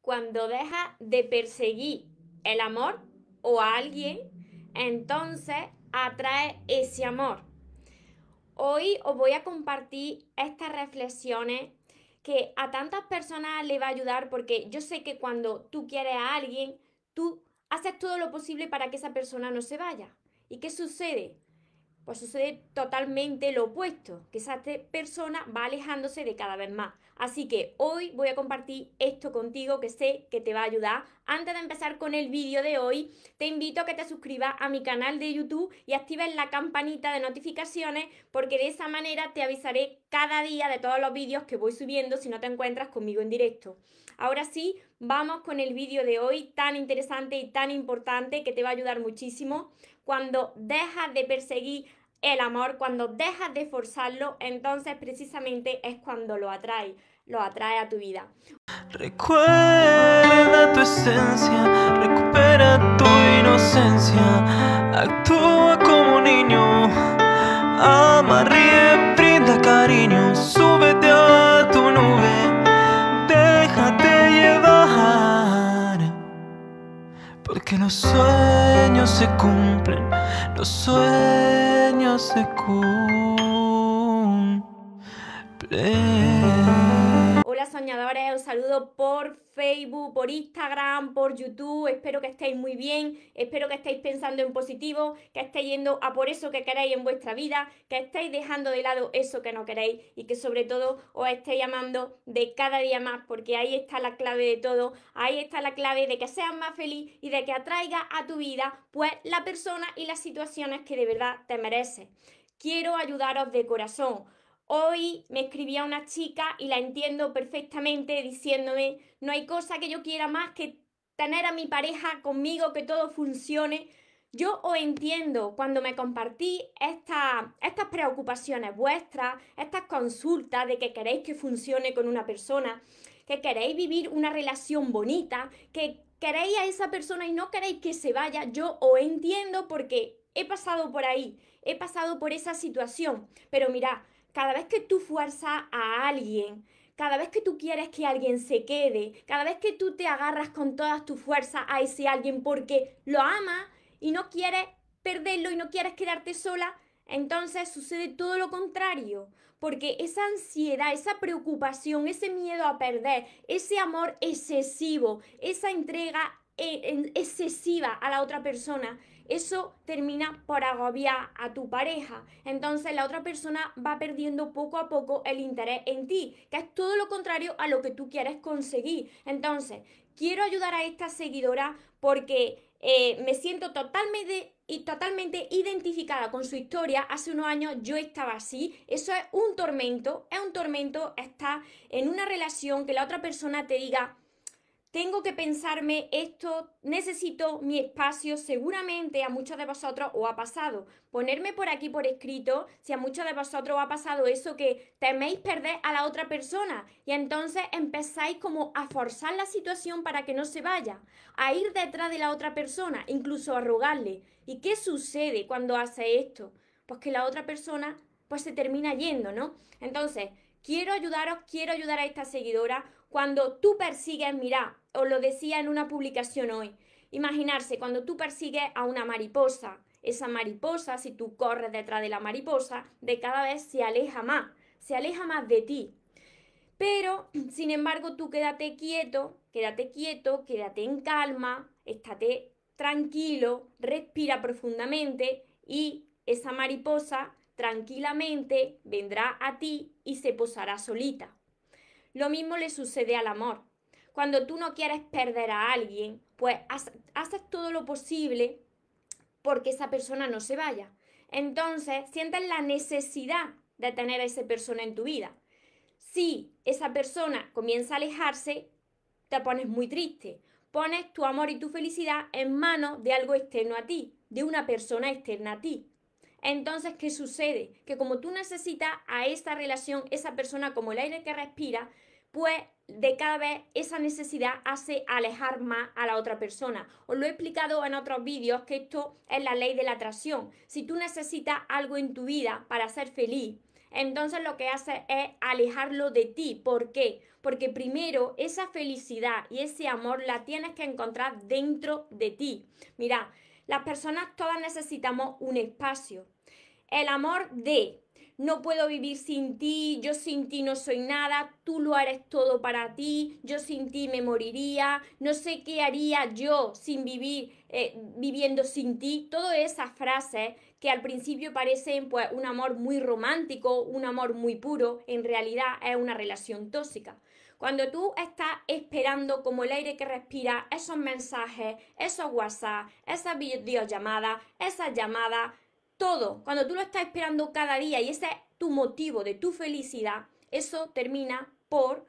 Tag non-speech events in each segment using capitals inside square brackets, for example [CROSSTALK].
Cuando deja de perseguir el amor o a alguien, entonces atrae ese amor. Hoy os voy a compartir estas reflexiones que a tantas personas le va a ayudar porque yo sé que cuando tú quieres a alguien, tú haces todo lo posible para que esa persona no se vaya. ¿Y qué sucede? Pues sucede totalmente lo opuesto, que esa persona va alejándose de cada vez más. Así que hoy voy a compartir esto contigo que sé que te va a ayudar. Antes de empezar con el vídeo de hoy, te invito a que te suscribas a mi canal de YouTube y actives la campanita de notificaciones porque de esa manera te avisaré cada día de todos los vídeos que voy subiendo si no te encuentras conmigo en directo. Ahora sí, vamos con el vídeo de hoy tan interesante y tan importante que te va a ayudar muchísimo. Cuando dejas de perseguir el amor, cuando dejas de forzarlo, entonces precisamente es cuando lo atraes lo atrae a tu vida. Recuerda tu esencia, recupera tu inocencia, actúa como niño, ama, ríe, brinda cariño, súbete a tu nube, déjate llevar, porque los sueños se cumplen, los sueños se cumplen soñadores, os saludo por Facebook, por Instagram, por YouTube. Espero que estéis muy bien, espero que estéis pensando en positivo, que estéis yendo a por eso que queréis en vuestra vida, que estéis dejando de lado eso que no queréis y que sobre todo os estéis amando de cada día más, porque ahí está la clave de todo, ahí está la clave de que seas más feliz y de que atraiga a tu vida pues la persona y las situaciones que de verdad te mereces. Quiero ayudaros de corazón Hoy me escribía una chica y la entiendo perfectamente diciéndome, no hay cosa que yo quiera más que tener a mi pareja conmigo, que todo funcione. Yo os entiendo cuando me compartí estas preocupaciones vuestras, estas consultas de que queréis que funcione con una persona, que queréis vivir una relación bonita, que queréis a esa persona y no queréis que se vaya. Yo os entiendo porque he pasado por ahí, he pasado por esa situación. Pero mirad, cada vez que tú fuerzas a alguien, cada vez que tú quieres que alguien se quede, cada vez que tú te agarras con todas tus fuerzas a ese alguien porque lo amas y no quieres perderlo y no quieres quedarte sola, entonces sucede todo lo contrario, porque esa ansiedad, esa preocupación, ese miedo a perder, ese amor excesivo, esa entrega eh, excesiva a la otra persona, eso termina por agobiar a tu pareja. Entonces la otra persona va perdiendo poco a poco el interés en ti, que es todo lo contrario a lo que tú quieres conseguir. Entonces, quiero ayudar a esta seguidora porque eh, me siento totalmente, y totalmente identificada con su historia. Hace unos años yo estaba así. Eso es un tormento, es un tormento estar en una relación que la otra persona te diga, tengo que pensarme esto, necesito mi espacio, seguramente a muchos de vosotros os ha pasado. Ponerme por aquí por escrito, si a muchos de vosotros os ha pasado eso que teméis perder a la otra persona y entonces empezáis como a forzar la situación para que no se vaya, a ir detrás de la otra persona, incluso a rogarle. ¿Y qué sucede cuando hace esto? Pues que la otra persona pues se termina yendo, ¿no? Entonces, quiero ayudaros, quiero ayudar a esta seguidora. Cuando tú persigues, mira, os lo decía en una publicación hoy. Imaginarse, cuando tú persigues a una mariposa, esa mariposa, si tú corres detrás de la mariposa, de cada vez se aleja más, se aleja más de ti. Pero, sin embargo, tú quédate quieto, quédate quieto, quédate en calma, estate tranquilo, respira profundamente y esa mariposa tranquilamente vendrá a ti y se posará solita. Lo mismo le sucede al amor cuando tú no quieres perder a alguien, pues haces todo lo posible porque esa persona no se vaya. Entonces, sientes la necesidad de tener a esa persona en tu vida. Si esa persona comienza a alejarse, te pones muy triste. Pones tu amor y tu felicidad en manos de algo externo a ti, de una persona externa a ti. Entonces, ¿qué sucede? Que como tú necesitas a esa relación, esa persona como el aire que respira, pues de cada vez esa necesidad hace alejar más a la otra persona. Os lo he explicado en otros vídeos que esto es la ley de la atracción. Si tú necesitas algo en tu vida para ser feliz, entonces lo que hace es alejarlo de ti. ¿Por qué? Porque primero esa felicidad y ese amor la tienes que encontrar dentro de ti. Mira, las personas todas necesitamos un espacio. El amor de no puedo vivir sin ti, yo sin ti no soy nada, tú lo harás todo para ti, yo sin ti me moriría, no sé qué haría yo sin vivir, eh, viviendo sin ti. Todas esas frases que al principio parecen pues, un amor muy romántico, un amor muy puro, en realidad es una relación tóxica. Cuando tú estás esperando como el aire que respira esos mensajes, esos WhatsApp, esas videollamadas, esas llamadas, todo, cuando tú lo estás esperando cada día y ese es tu motivo de tu felicidad, eso termina por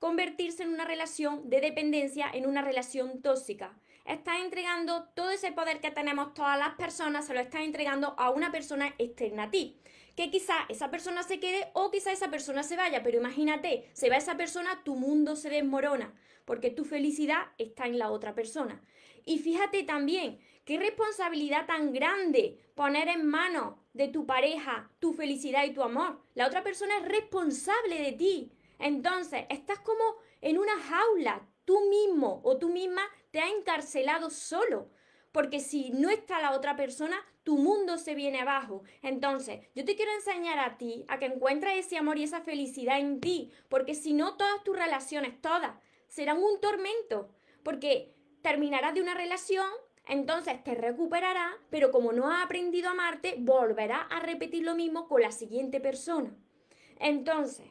convertirse en una relación de dependencia, en una relación tóxica. Estás entregando todo ese poder que tenemos todas las personas, se lo estás entregando a una persona externa a ti que quizá esa persona se quede o quizá esa persona se vaya, pero imagínate, se va esa persona, tu mundo se desmorona, porque tu felicidad está en la otra persona. Y fíjate también, qué responsabilidad tan grande poner en manos de tu pareja tu felicidad y tu amor. La otra persona es responsable de ti. Entonces, estás como en una jaula, tú mismo o tú misma te has encarcelado solo porque si no está la otra persona, tu mundo se viene abajo. Entonces, yo te quiero enseñar a ti a que encuentres ese amor y esa felicidad en ti, porque si no, todas tus relaciones, todas, serán un tormento, porque terminarás de una relación, entonces te recuperará, pero como no ha aprendido a amarte, volverá a repetir lo mismo con la siguiente persona. Entonces,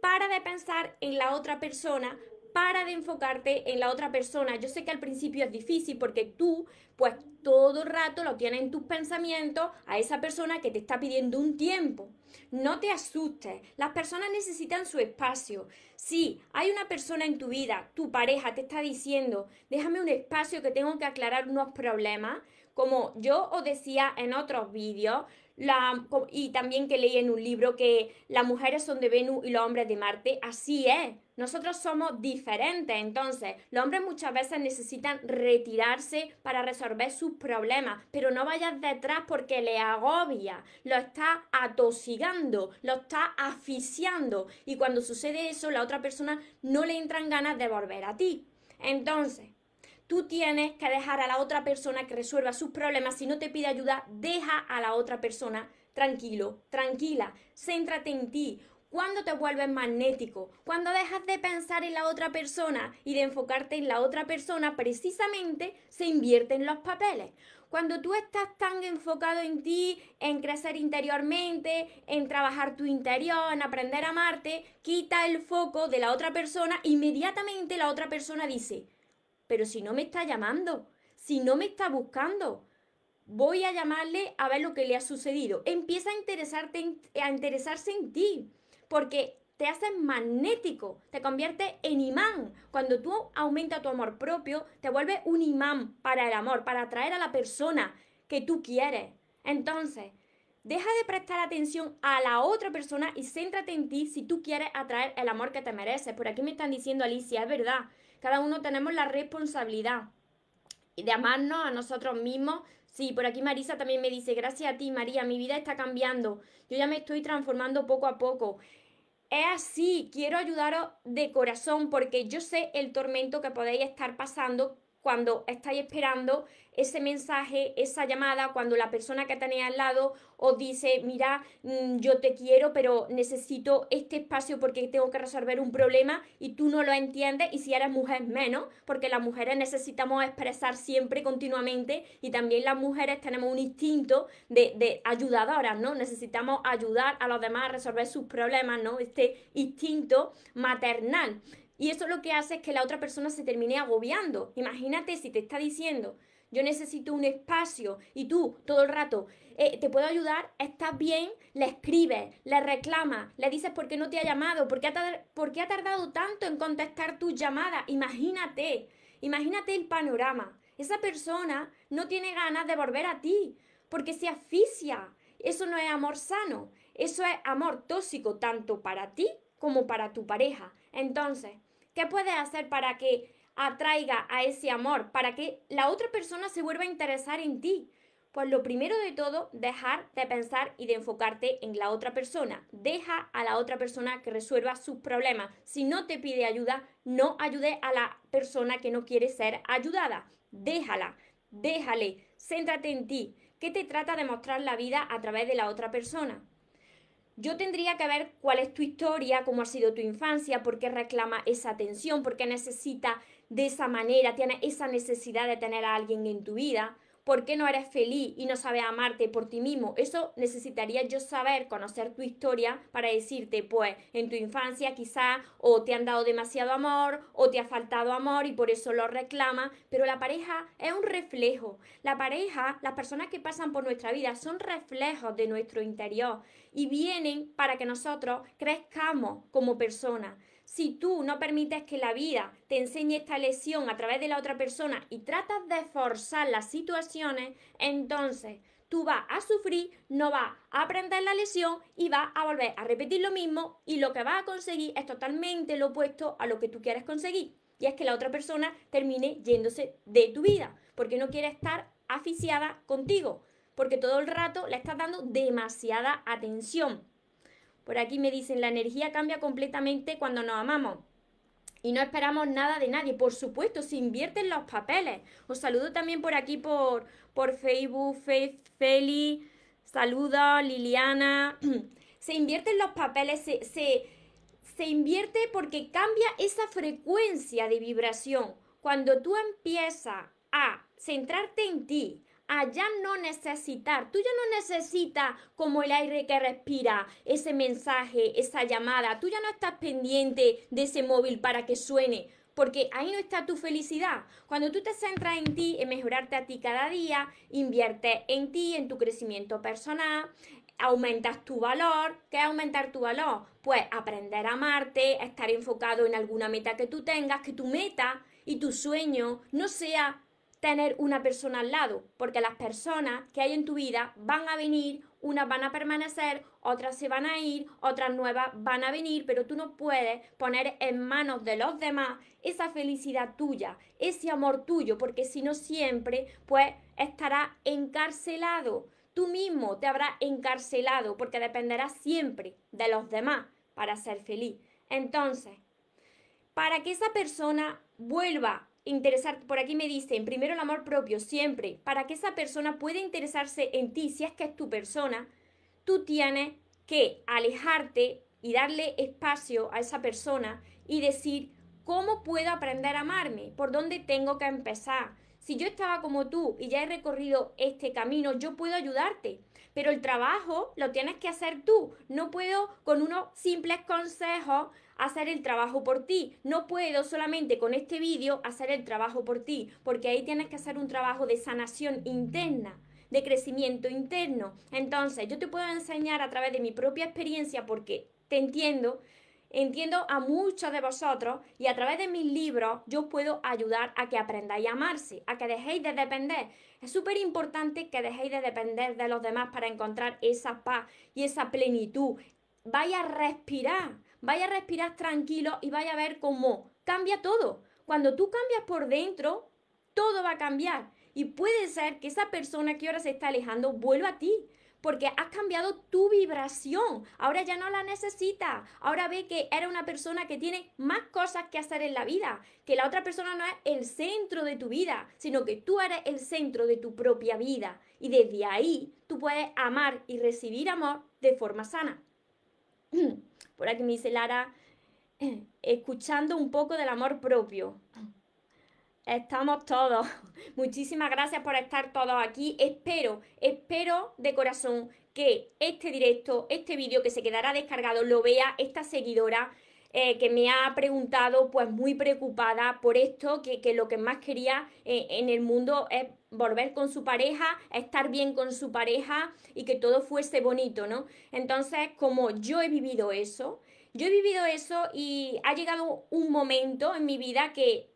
para de pensar en la otra persona para de enfocarte en la otra persona. Yo sé que al principio es difícil porque tú, pues todo el rato lo tienes en tus pensamientos a esa persona que te está pidiendo un tiempo. No te asustes, las personas necesitan su espacio. Si hay una persona en tu vida, tu pareja te está diciendo, déjame un espacio que tengo que aclarar unos problemas, como yo os decía en otros vídeos, y también que leí en un libro que las mujeres son de Venus y los hombres de Marte. Así es, nosotros somos diferentes, entonces los hombres muchas veces necesitan retirarse para resolver sus problemas, pero no vayas detrás porque le agobia, lo está atosigando, lo está asfixiando y cuando sucede eso la otra persona no le entran ganas de volver a ti. Entonces, Tú tienes que dejar a la otra persona que resuelva sus problemas. Si no te pide ayuda, deja a la otra persona tranquilo, tranquila. Céntrate en ti. Cuando te vuelves magnético, cuando dejas de pensar en la otra persona y de enfocarte en la otra persona, precisamente se invierten los papeles. Cuando tú estás tan enfocado en ti, en crecer interiormente, en trabajar tu interior, en aprender a amarte, quita el foco de la otra persona, inmediatamente la otra persona dice, pero si no me está llamando, si no me está buscando, voy a llamarle a ver lo que le ha sucedido. Empieza a, interesarte, a interesarse en ti, porque te haces magnético, te convierte en imán. Cuando tú aumentas tu amor propio, te vuelves un imán para el amor, para atraer a la persona que tú quieres. Entonces, deja de prestar atención a la otra persona y céntrate en ti si tú quieres atraer el amor que te mereces. Por aquí me están diciendo, Alicia, es verdad. Cada uno tenemos la responsabilidad de amarnos a nosotros mismos. Sí, por aquí Marisa también me dice, gracias a ti María, mi vida está cambiando, yo ya me estoy transformando poco a poco. Es así, quiero ayudaros de corazón porque yo sé el tormento que podéis estar pasando cuando estáis esperando ese mensaje, esa llamada, cuando la persona que tenéis al lado os dice, mira, mm, yo te quiero, pero necesito este espacio porque tengo que resolver un problema y tú no lo entiendes y si eres mujer menos, porque las mujeres necesitamos expresar siempre, continuamente y también las mujeres tenemos un instinto de, de ayudadoras, ¿no? Necesitamos ayudar a los demás a resolver sus problemas, ¿no? Este instinto maternal. Y eso lo que hace es que la otra persona se termine agobiando. Imagínate si te está diciendo, yo necesito un espacio y tú todo el rato, eh, ¿te puedo ayudar? ¿Estás bien? Le escribes, le reclamas, le dices por qué no te ha llamado, por qué ha, tardado tanto en contestar tu llamada. Imagínate, imagínate el panorama. Esa persona no tiene ganas de volver a ti porque se asfixia. Eso no es amor sano, eso es amor tóxico tanto para ti como para tu pareja. Entonces, ¿Qué puedes hacer para que atraiga a ese amor? Para que la otra persona se vuelva a interesar en ti. Pues lo primero de todo, dejar de pensar y de enfocarte en la otra persona. Deja a la otra persona que resuelva sus problemas. Si no te pide ayuda, no ayude a la persona que no quiere ser ayudada. Déjala, déjale, céntrate en ti. ¿Qué te trata de mostrar la vida a través de la otra persona? Yo tendría que ver cuál es tu historia, cómo ha sido tu infancia, por qué reclama esa atención, por qué necesita de esa manera, tiene esa necesidad de tener a alguien en tu vida por qué no eres feliz y no sabes amarte por ti mismo. Eso necesitaría yo saber, conocer tu historia para decirte, pues, en tu infancia quizás o te han dado demasiado amor o te ha faltado amor y por eso lo reclama. pero la pareja es un reflejo. La pareja, las personas que pasan por nuestra vida son reflejos de nuestro interior y vienen para que nosotros crezcamos como personas. Si tú no permites que la vida te enseñe esta lesión a través de la otra persona y tratas de forzar las situaciones, entonces tú vas a sufrir, no vas a aprender la lesión y vas a volver a repetir lo mismo y lo que vas a conseguir es totalmente lo opuesto a lo que tú quieres conseguir. Y es que la otra persona termine yéndose de tu vida, porque no quiere estar aficiada contigo, porque todo el rato le estás dando demasiada atención. Por aquí me dicen, la energía cambia completamente cuando nos amamos. Y no esperamos nada de nadie. Por supuesto, se invierten los papeles. Os saludo también por aquí por, por Facebook, Feli, saludos, Liliana. [CLEARS THROAT] se invierten los papeles, se, se invierte porque cambia esa frecuencia de vibración. Cuando tú empiezas a centrarte en ti, allá no necesitar. Tú ya no necesitas como el aire que respira ese mensaje, esa llamada. Tú ya no estás pendiente de ese móvil para que suene. Porque ahí no está tu felicidad. Cuando tú te centras en ti, en mejorarte a ti cada día, invierte en ti, en tu crecimiento personal, aumentas tu valor. ¿Qué es aumentar tu valor? Pues aprender a amarte, estar enfocado en alguna meta que tú tengas, que tu meta y tu sueño no sea tener una persona al lado, porque las personas que hay en tu vida van a venir, unas van a permanecer, otras se van a ir, otras nuevas van a venir, pero tú no puedes poner en manos de los demás esa felicidad tuya, ese amor tuyo, porque si no siempre, pues estará encarcelado. Tú mismo te habrás encarcelado porque dependerás siempre de los demás para ser feliz. Entonces, para que esa persona vuelva por aquí me dicen, primero el amor propio, siempre, para que esa persona pueda interesarse en ti, si es que es tu persona, tú tienes que alejarte y darle espacio a esa persona y decir, ¿cómo puedo aprender a amarme? ¿Por dónde tengo que empezar? si yo estaba como tú y ya he recorrido este camino, yo puedo ayudarte. Pero el trabajo lo tienes que hacer tú. No puedo con unos simples consejos hacer el trabajo por ti. No puedo solamente con este vídeo hacer el trabajo por ti, porque ahí tienes que hacer un trabajo de sanación interna de crecimiento interno. Entonces, yo te puedo enseñar a través de mi propia experiencia porque te entiendo, Entiendo a muchos de vosotros y a través de mis libros yo puedo ayudar a que aprendáis a amarse, a que dejéis de depender. Es súper importante que dejéis de depender de los demás para encontrar esa paz y esa plenitud. Vaya a respirar, vaya a respirar tranquilo y vaya a ver cómo cambia todo. Cuando tú cambias por dentro, todo va a cambiar. Y puede ser que esa persona que ahora se está alejando vuelva a ti porque has cambiado tu vibración. Ahora ya no la necesita. Ahora ve que era una persona que tiene más cosas que hacer en la vida, que la otra persona no es el centro de tu vida, sino que tú eres el centro de tu propia vida. Y desde ahí tú puedes amar y recibir amor de forma sana. [CLEARS THROAT] Por aquí me dice Lara, [CLEARS THROAT] escuchando un poco del amor propio. Estamos todos. [LAUGHS] Muchísimas gracias por estar todos aquí. Espero, espero de corazón que este directo, este vídeo que se quedará descargado, lo vea esta seguidora eh, que me ha preguntado, pues muy preocupada por esto, que, lo que más quería eh, en el mundo es volver con su pareja, estar bien con su pareja y que todo fuese bonito, ¿no? Entonces, como yo he vivido eso, yo he vivido eso y ha llegado un momento en mi vida que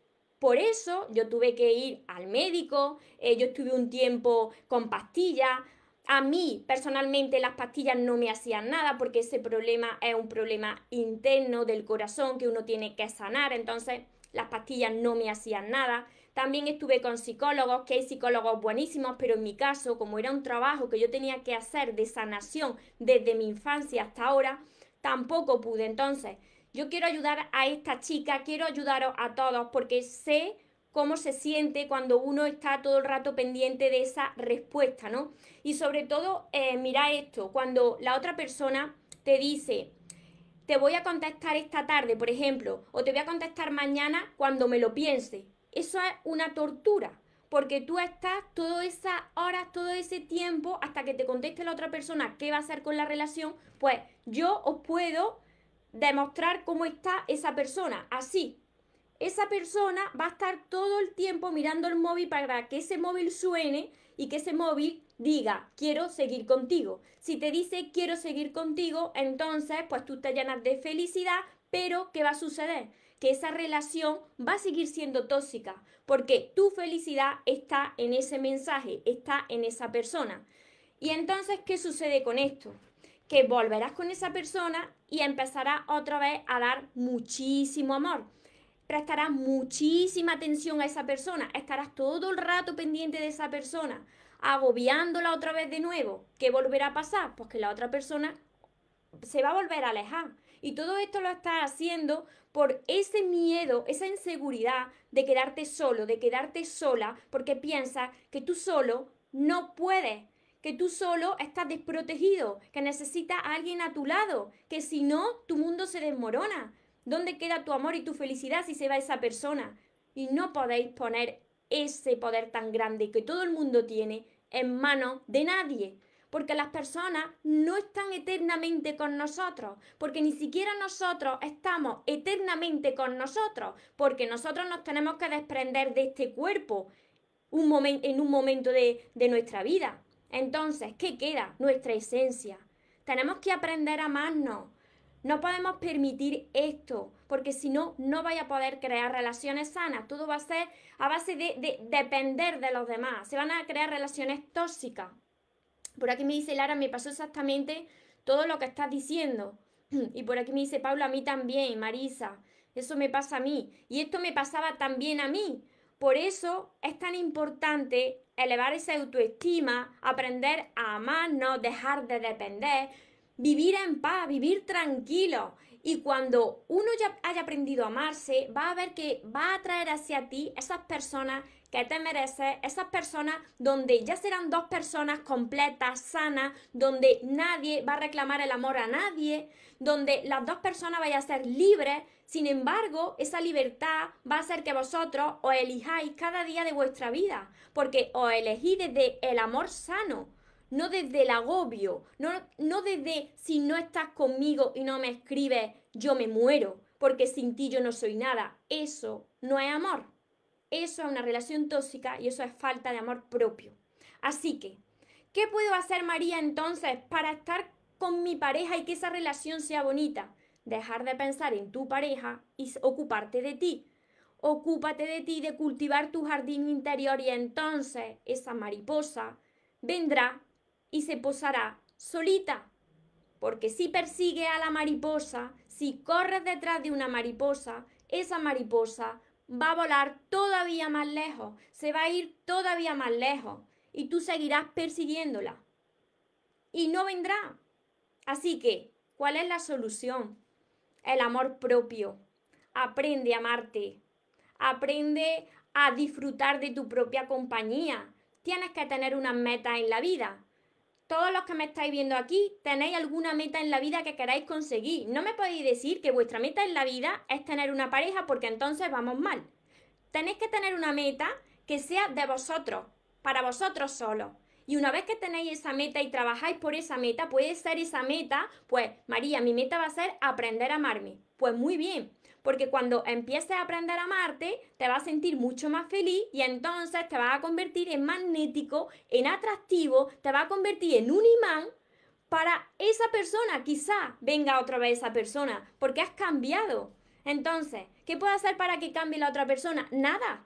por eso yo tuve que ir al médico, eh, yo estuve un tiempo con pastillas. A mí personalmente las pastillas no me hacían nada porque ese problema es un problema interno del corazón que uno tiene que sanar. Entonces las pastillas no me hacían nada. También estuve con psicólogos, que hay psicólogos buenísimos, pero en mi caso, como era un trabajo que yo tenía que hacer de sanación desde mi infancia hasta ahora, tampoco pude. Entonces, yo quiero ayudar a esta chica, quiero ayudaros a todos porque sé cómo se siente cuando uno está todo el rato pendiente de esa respuesta, ¿no? Y sobre todo, eh, mira esto, cuando la otra persona te dice, te voy a contestar esta tarde, por ejemplo, o te voy a contestar mañana cuando me lo piense. Eso es una tortura, porque tú estás todas esas horas, todo ese tiempo, hasta que te conteste la otra persona qué va a hacer con la relación, pues yo os puedo demostrar cómo está esa persona. Así, esa persona va a estar todo el tiempo mirando el móvil para que ese móvil suene y que ese móvil diga, quiero seguir contigo. Si te dice, quiero seguir contigo, entonces pues tú te llenas de felicidad, pero ¿qué va a suceder? Que esa relación va a seguir siendo tóxica, porque tu felicidad está en ese mensaje, está en esa persona. Y entonces, ¿qué sucede con esto? que volverás con esa persona y empezarás otra vez a dar muchísimo amor. Prestarás muchísima atención a esa persona, estarás todo el rato pendiente de esa persona, agobiándola otra vez de nuevo. ¿Qué volverá a pasar? Pues que la otra persona se va a volver a alejar. Y todo esto lo estás haciendo por ese miedo, esa inseguridad de quedarte solo, de quedarte sola, porque piensas que tú solo no puedes que tú solo estás desprotegido, que necesitas a alguien a tu lado, que si no, tu mundo se desmorona. ¿Dónde queda tu amor y tu felicidad si se va esa persona? Y no podéis poner ese poder tan grande que todo el mundo tiene en manos de nadie. Porque las personas no están eternamente con nosotros, porque ni siquiera nosotros estamos eternamente con nosotros, porque nosotros nos tenemos que desprender de este cuerpo un en un momento de nuestra vida. Entonces, ¿qué queda? Nuestra esencia. Tenemos que aprender a amarnos. No podemos permitir esto, porque si no, no vaya a poder crear relaciones sanas. Todo va a ser a base de, depender de los demás. Se van a crear relaciones tóxicas. Por aquí me dice Lara, me pasó exactamente todo lo que estás diciendo. [CLEARS THROAT] Y por aquí me dice Paula, a mí también, Marisa. Eso me pasa a mí. Y esto me pasaba también a mí. Por eso es tan importante elevar esa autoestima, aprender a amar, no dejar de depender, vivir en paz, vivir tranquilo. Y cuando uno ya haya aprendido a amarse, va a ver que va a atraer hacia ti esas personas que te mereces, esas personas donde ya serán dos personas completas, sanas, donde nadie va a reclamar el amor a nadie, donde las dos personas vayan a ser libres, sin embargo, esa libertad va a hacer que vosotros os elijáis cada día de vuestra vida, porque os elegí desde el amor sano, no desde el agobio, no, no desde si no estás conmigo y no me escribes, yo me muero, porque sin ti yo no soy nada. Eso no es amor. Eso es una relación tóxica y eso es falta de amor propio. Así que, ¿qué puedo hacer María entonces para estar con mi pareja y que esa relación sea bonita? dejar de pensar en tu pareja y ocuparte de ti. Ocúpate de ti, de cultivar tu jardín interior y entonces esa mariposa vendrá y se posará solita. Porque si persigue a la mariposa, si corres detrás de una mariposa, esa mariposa va a volar todavía más lejos, se va a ir todavía más lejos y tú seguirás persiguiéndola. Y no vendrá. Así que, ¿cuál es la solución? el amor propio. Aprende a amarte. Aprende a disfrutar de tu propia compañía. Tienes que tener unas metas en la vida. Todos los que me estáis viendo aquí, tenéis alguna meta en la vida que queráis conseguir. No me podéis decir que vuestra meta en la vida es tener una pareja porque entonces vamos mal. Tenéis que tener una meta que sea de vosotros, para vosotros solos. Y una vez que tenéis esa meta y trabajáis por esa meta, puede ser esa meta, pues María, mi meta va a ser aprender a amarme. Pues muy bien, porque cuando empieces a aprender a amarte, te vas a sentir mucho más feliz y entonces te vas a convertir en magnético, en atractivo, te vas a convertir en un imán para esa persona. Quizá venga otra vez esa persona, porque has cambiado. Entonces, ¿qué puedo hacer para que cambie la otra persona? Nada.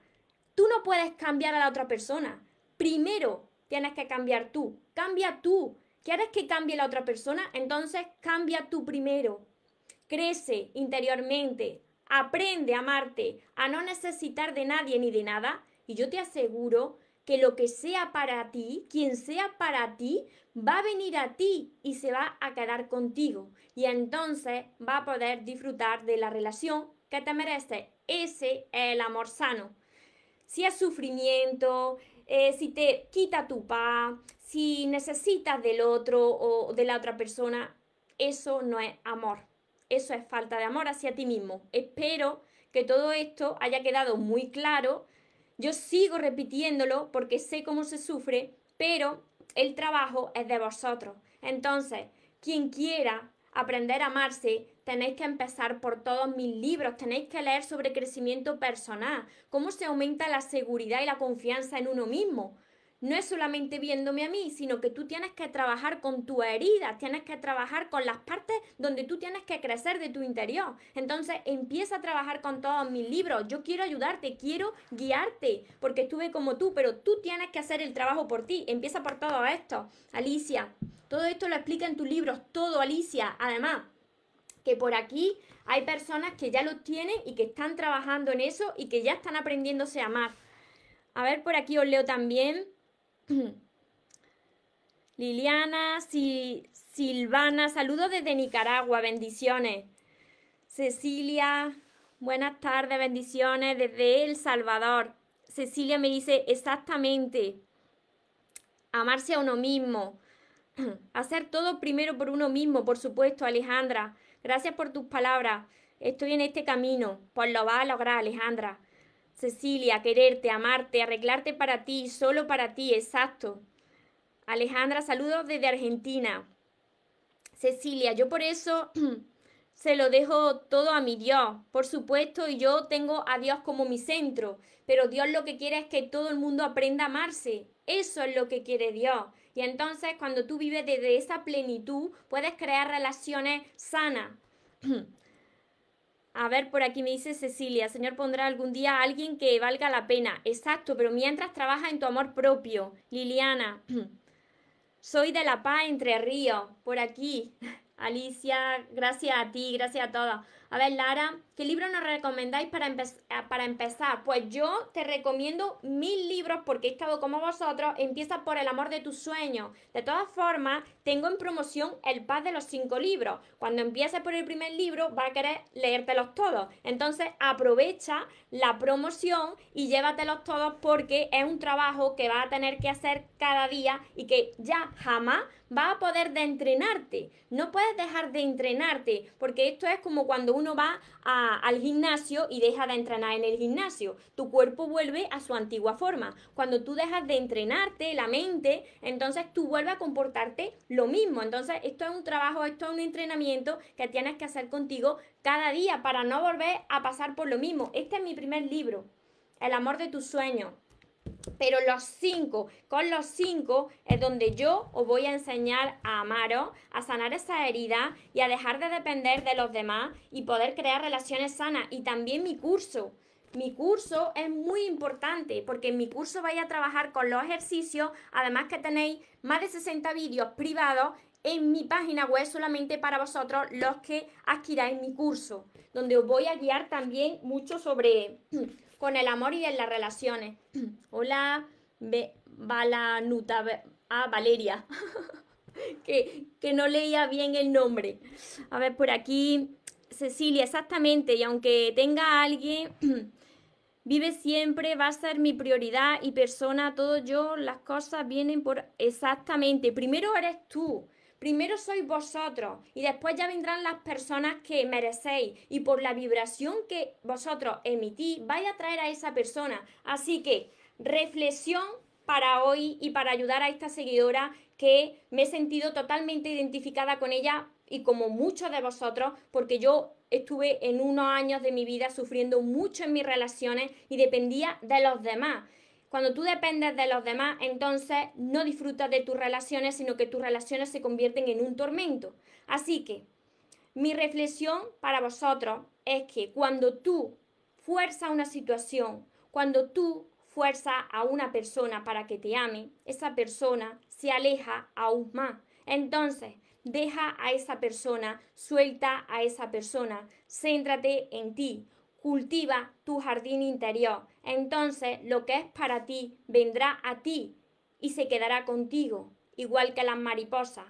Tú no puedes cambiar a la otra persona. Primero, tienes que cambiar tú. Cambia tú. ¿Quieres que cambie la otra persona? Entonces cambia tú primero. Crece interiormente. Aprende a amarte, a no necesitar de nadie ni de nada. Y yo te aseguro que lo que sea para ti, quien sea para ti, va a venir a ti y se va a quedar contigo. Y entonces va a poder disfrutar de la relación que te merece. Ese es el amor sano. Si es sufrimiento, eh, si te quita tu paz, si necesitas del otro o de la otra persona, eso no es amor. Eso es falta de amor hacia ti mismo. Espero que todo esto haya quedado muy claro. Yo sigo repitiéndolo porque sé cómo se sufre, pero el trabajo es de vosotros. Entonces, quien quiera aprender a amarse, tenéis que empezar por todos mis libros, tenéis que leer sobre crecimiento personal, cómo se aumenta la seguridad y la confianza en uno mismo. No es solamente viéndome a mí, sino que tú tienes que trabajar con tu herida, tienes que trabajar con las partes donde tú tienes que crecer de tu interior. Entonces empieza a trabajar con todos mis libros. Yo quiero ayudarte, quiero guiarte, porque estuve como tú, pero tú tienes que hacer el trabajo por ti. Empieza por todo esto, Alicia. Todo esto lo explica en tus libros, todo, Alicia. Además, que por aquí hay personas que ya los tienen y que están trabajando en eso y que ya están aprendiéndose a amar. A ver, por aquí os leo también. [CLEARS THROAT] Liliana, Silvana, saludos desde Nicaragua, bendiciones. Cecilia, buenas tardes, bendiciones desde El Salvador. Cecilia me dice exactamente, amarse a uno mismo, [CLEARS THROAT] hacer todo primero por uno mismo, por supuesto, Alejandra. Gracias por tus palabras. Estoy en este camino. Pues lo vas a lograr, Alejandra. Cecilia, quererte, amarte, arreglarte para ti, solo para ti, exacto. Alejandra, saludos desde Argentina. Cecilia, yo por eso [CLEARS THROAT] se lo dejo todo a mi Dios, por supuesto, yo tengo a Dios como mi centro, pero Dios lo que quiere es que todo el mundo aprenda a amarse. Eso es lo que quiere Dios, y entonces cuando tú vives desde esa plenitud, puedes crear relaciones sanas. [CLEARS THROAT] A ver, por aquí me dice Cecilia, Señor pondrá algún día a alguien que valga la pena. Exacto, pero mientras trabaja en tu amor propio, Liliana. [CLEARS THROAT] Soy de La Paz, Entre Ríos, por aquí. [LAUGHS] Alicia, gracias a ti, gracias a todos. A ver, Lara, ¿qué libro nos recomendáis ah, para, empezar? Pues yo te recomiendo mil libros porque he estado como vosotros. empiezas por El amor de tus sueños. De todas formas, tengo en promoción El Paz de los cinco libros. Cuando empieces por el primer libro, va a querer leértelos todos. Entonces, aprovecha la promoción y llévatelos todos porque es un trabajo que va a tener que hacer cada día y que ya jamás va a poder de entrenarte. No puedes dejar de entrenarte porque esto es como cuando uno va al gimnasio y deja de entrenar en el gimnasio, tu cuerpo vuelve a su antigua forma. Cuando tú dejas de entrenarte, la mente, entonces tú vuelves a comportarte lo mismo. Entonces esto es un trabajo, esto es un entrenamiento que tienes que hacer contigo cada día para no volver a pasar por lo mismo. Este es mi primer libro, El amor de tus sueños. Pero los cinco, con los cinco es donde yo os voy a enseñar a amaros, a sanar esa herida y a dejar de depender de los demás y poder crear relaciones sanas. Y también mi curso. Mi curso es muy importante porque en mi curso vais a trabajar con los ejercicios, además que tenéis más de 60 vídeos privados en mi página web solamente para vosotros los que adquiráis mi curso, donde os voy a guiar también mucho sobre con el amor y en las relaciones. [CLEARS THROAT] Hola, Balanuta, ah, Valeria, [LAUGHS] que, que no leía bien el nombre. A ver, por aquí, Cecilia, exactamente, y aunque tenga a alguien, [CLEARS THROAT] vive siempre, va a ser mi prioridad y persona, todo yo, las cosas vienen por exactamente. Primero eres tú Primero sois vosotros y después ya vendrán las personas que merecéis y por la vibración que vosotros emitís vais a traer a esa persona. Así que reflexión para hoy y para ayudar a esta seguidora que me he sentido totalmente identificada con ella y como muchos de vosotros, porque yo estuve en unos años de mi vida sufriendo mucho en mis relaciones y dependía de los demás. Cuando tú dependes de los demás, entonces no disfrutas de tus relaciones, sino que tus relaciones se convierten en un tormento. Así que mi reflexión para vosotros es que cuando tú fuerzas una situación, cuando tú fuerzas a una persona para que te ame, esa persona se aleja aún más. Entonces, deja a esa persona, suelta a esa persona, céntrate en ti, cultiva tu jardín interior entonces lo que es para ti vendrá a ti y se quedará contigo, igual que las mariposas.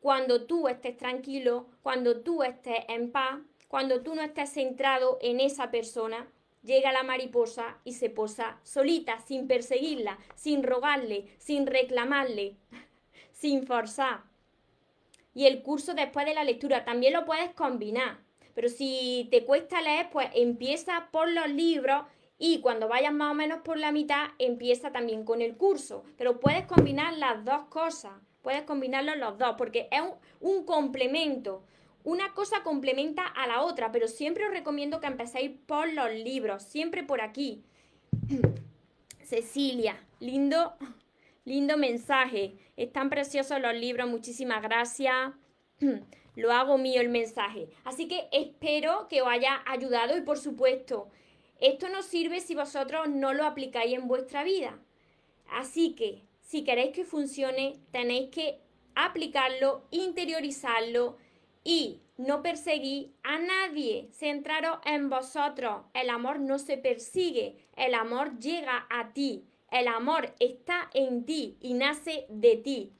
Cuando tú estés tranquilo, cuando tú estés en paz, cuando tú no estés centrado en esa persona, llega la mariposa y se posa solita, sin perseguirla, sin rogarle, sin reclamarle, [LAUGHS] sin forzar. Y el curso después de la lectura también lo puedes combinar. Pero si te cuesta leer, pues empieza por los libros y cuando vayas más o menos por la mitad empieza también con el curso, pero puedes combinar las dos cosas, puedes combinarlos los dos porque es un, complemento. Una cosa complementa a la otra, pero siempre os recomiendo que empecéis por los libros, siempre por aquí. [CLEARS THROAT] Cecilia, lindo, lindo mensaje. Están preciosos los libros, muchísimas gracias. [CLEARS THROAT] Lo hago mío el mensaje. Así que espero que os haya ayudado y por supuesto, esto no sirve si vosotros no lo aplicáis en vuestra vida. Así que si queréis que funcione, tenéis que aplicarlo, interiorizarlo y no perseguir a nadie. Centraros en vosotros. El amor no se persigue, el amor llega a ti. El amor está en ti y nace de ti.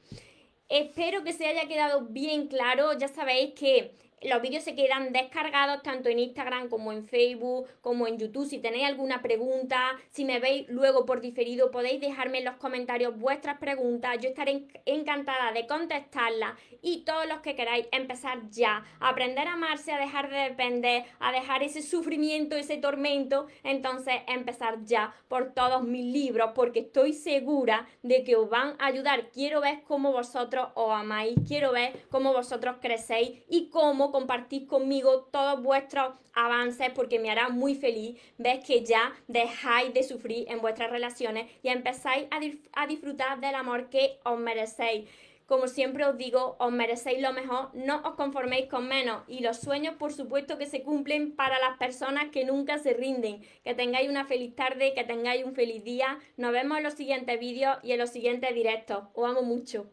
Espero que se haya quedado bien claro. Ya sabéis que los vídeos se quedan descargados tanto en Instagram como en Facebook, como en YouTube. Si tenéis alguna pregunta, si me veis luego por diferido, podéis dejarme en los comentarios vuestras preguntas. Yo estaré encantada de contestarlas y todos los que queráis empezar ya a aprender a amarse, a dejar de depender, a dejar ese sufrimiento, ese tormento, entonces empezar ya por todos mis libros porque estoy segura de que os van a ayudar. Quiero ver cómo vosotros os amáis, quiero ver cómo vosotros crecéis y cómo compartir conmigo todos vuestros avances porque me hará muy feliz. Ves que ya dejáis de sufrir en vuestras relaciones y empezáis a, a disfrutar del amor que os merecéis. Como siempre os digo, os merecéis lo mejor, no os conforméis con menos y los sueños por supuesto que se cumplen para las personas que nunca se rinden. Que tengáis una feliz tarde, que tengáis un feliz día. Nos vemos en los siguientes vídeos y en los siguientes directos. Os amo mucho.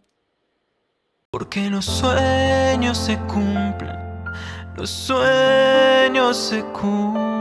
Porque los sueños se cumplen los sueños se cumplen.